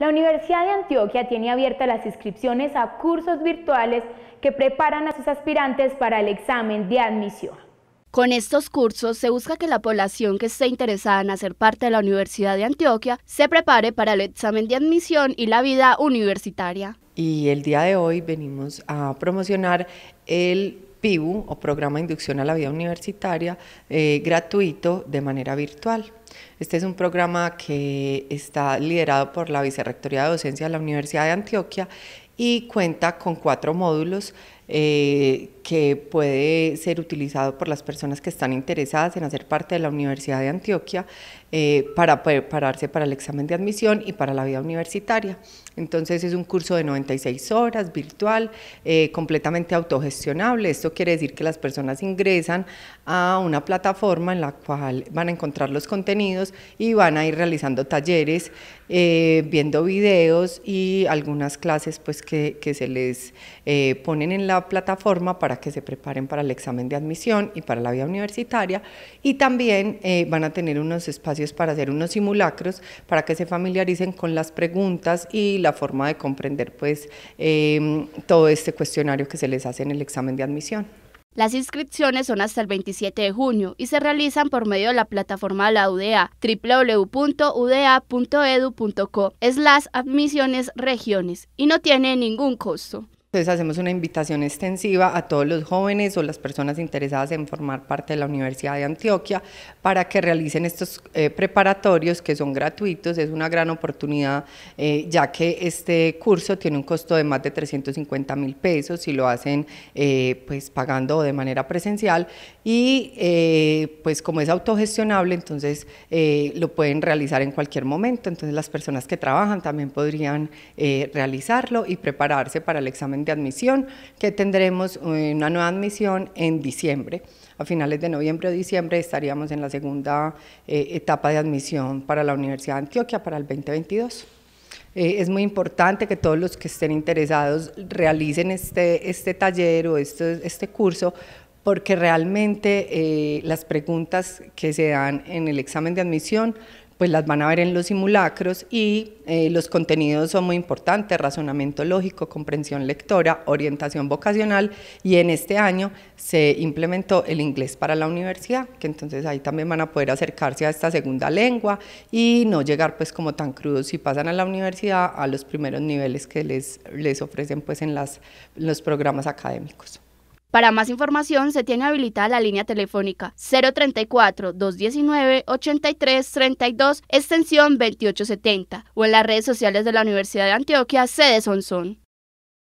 La Universidad de Antioquia tiene abiertas las inscripciones a cursos virtuales que preparan a sus aspirantes para el examen de admisión. Con estos cursos se busca que la población que esté interesada en hacer parte de la Universidad de Antioquia se prepare para el examen de admisión y la vida universitaria. Y el día de hoy venimos a promocionar el PIBU o Programa de Inducción a la Vida Universitaria eh, gratuito de manera virtual. Este es un programa que está liderado por la Vicerrectoría de Docencia de la Universidad de Antioquia y cuenta con cuatro módulos eh, que puede ser utilizado por las personas que están interesadas en hacer parte de la Universidad de Antioquia eh, para prepararse para el examen de admisión y para la vida universitaria. Entonces es un curso de 96 horas, virtual, eh, completamente autogestionable. Esto quiere decir que las personas ingresan a una plataforma en la cual van a encontrar los contenidos y van a ir realizando talleres, viendo videos y algunas clases pues, que, que se les ponen en la plataforma para que se preparen para el examen de admisión y para la vía universitaria y también eh, van a tener unos espacios para hacer unos simulacros para que se familiaricen con las preguntas y la forma de comprender pues em, todo este cuestionario que se les hace en el examen de admisión. Las inscripciones son hasta el 27 de junio y se realizan por medio de la plataforma de la UDA www.uda.edu.co es las admisiones regiones y no tiene ningún costo. Entonces hacemos una invitación extensiva a todos los jóvenes o las personas interesadas en formar parte de la Universidad de Antioquia para que realicen estos eh, preparatorios que son gratuitos. Es una gran oportunidad eh, ya que este curso tiene un costo de más de 350 mil pesos y lo hacen eh, pues pagando de manera presencial y pues como es autogestionable entonces lo pueden realizar en cualquier momento. Entonces las personas que trabajan también podrían realizarlo y prepararse para el examen de admisión, que tendremos eh, una nueva admisión en diciembre. A finales de noviembre o diciembre estaríamos en la segunda eh, etapa de admisión para la Universidad de Antioquia para el 2022. Eh, es muy importante que todos los que estén interesados realicen este, este taller o este, este curso porque realmente las preguntas que se dan en el examen de admisión pues las van a ver en los simulacros y eh, los contenidos son muy importantes, razonamiento lógico, comprensión lectora, orientación vocacional y en este año se implementó el inglés para la universidad, que entonces ahí también van a poder acercarse a esta segunda lengua y no llegar pues como tan crudos si pasan a la universidad a los primeros niveles que les, ofrecen pues en los programas académicos. Para más información se tiene habilitada la línea telefónica 034-219-8332, extensión 2870, o en las redes sociales de la Universidad de Antioquia, sede Sonson.